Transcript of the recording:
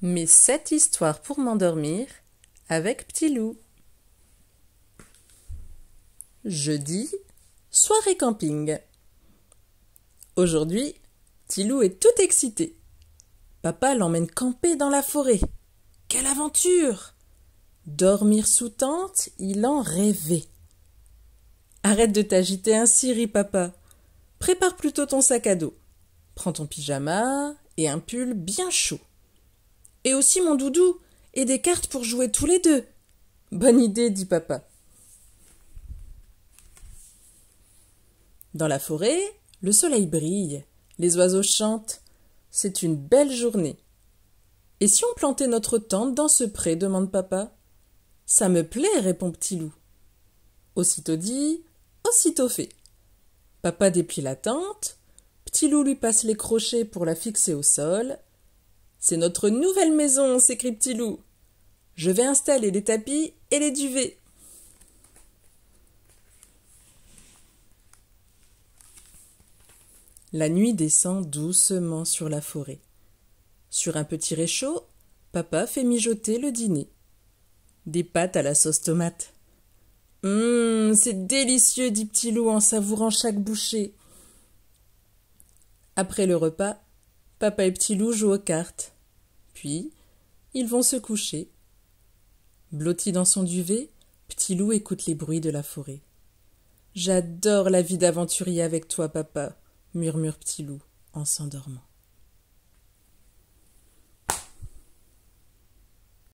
Mais cette histoire pour m'endormir avec Petit Loup. Jeudi, soirée camping. Aujourd'hui, Petit Loup est tout excité. Papa l'emmène camper dans la forêt. Quelle aventure Dormir sous tente, il en rêvait. Arrête de t'agiter ainsi, rit papa. Prépare plutôt ton sac à dos. Prends ton pyjama et un pull bien chaud et aussi mon doudou, et des cartes pour jouer tous les deux. Bonne idée, dit papa. Dans la forêt, le soleil brille, les oiseaux chantent. C'est une belle journée. Et si on plantait notre tente dans ce pré demande papa. Ça me plaît, répond Petit Loup. Aussitôt dit, aussitôt fait. Papa déplie la tente, Petit Loup lui passe les crochets pour la fixer au sol c'est notre nouvelle maison, s'écrie Petit Loup. Je vais installer les tapis et les duvets. La nuit descend doucement sur la forêt. Sur un petit réchaud, papa fait mijoter le dîner. Des pâtes à la sauce tomate. Hum, c'est délicieux, dit Petit Loup en savourant chaque bouchée. Après le repas, papa et Petit Loup jouent aux cartes. Puis, ils vont se coucher. Blotti dans son duvet, Petit Loup écoute les bruits de la forêt. J'adore la vie d'aventurier avec toi, papa, murmure Petit Loup en s'endormant.